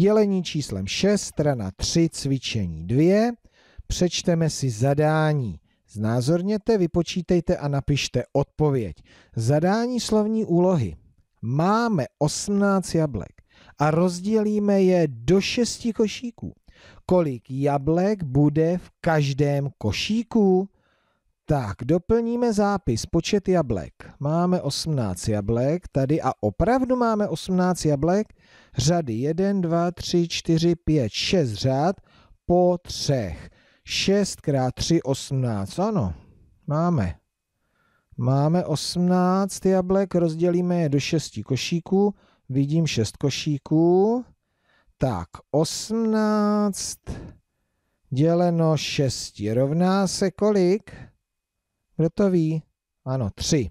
dělení číslem 6, strana 3, cvičení 2. Přečteme si zadání. Znázorněte, vypočítejte a napište odpověď. Zadání slovní úlohy. Máme 18 jablek a rozdělíme je do 6 košíků. Kolik jablek bude v každém košíku? Tak, doplníme zápis. Počet jablek. Máme 18 jablek tady a opravdu máme 18 jablek. Řady 1, 2, 3, 4, 5, 6 řád po třech. 6 x 3, 18. Ano, máme. Máme 18 jablek, rozdělíme je do 6 košíků. Vidím 6 košíků. Tak, 18 děleno 6 rovná se kolik? Kdo to ví? Ano, tři.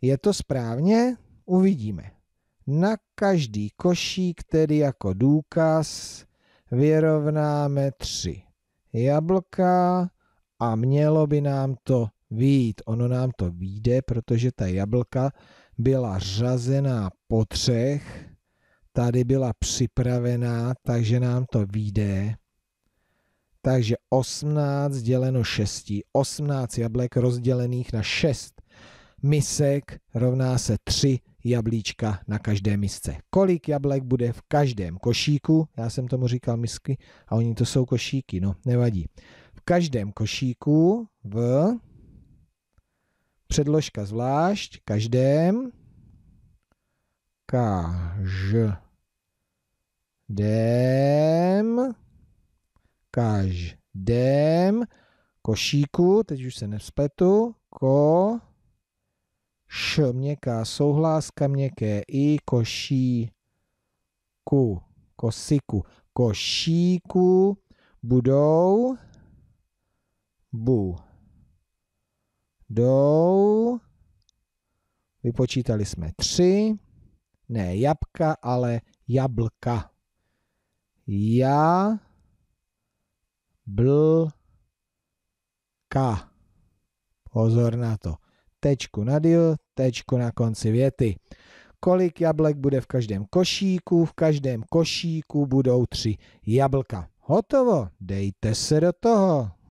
Je to správně? Uvidíme. Na každý košík tedy jako důkaz vyrovnáme tři jablka a mělo by nám to výjít. Ono nám to vyjde, protože ta jablka byla řazená po třech, tady byla připravená, takže nám to vyjde. Takže 18 děleno 6, 18 jablek rozdělených na 6 misek rovná se 3 jablíčka na každé misce. Kolik jablek bude v každém košíku? Já jsem tomu říkal misky a oni to jsou košíky, no nevadí. V každém košíku v předložka zvlášť, každém každém každém košíku, teď už se nespletu, ko, š, měkká souhláska, měkké i, košíku, kosiku, košíku budou, bu, dou, vypočítali jsme tři, ne jabka, ale jablka. Ja, blka. Pozor na to. Tečku na dil, tečku na konci věty. Kolik jablek bude v každém košíku? V každém košíku budou tři jablka. Hotovo, dejte se do toho.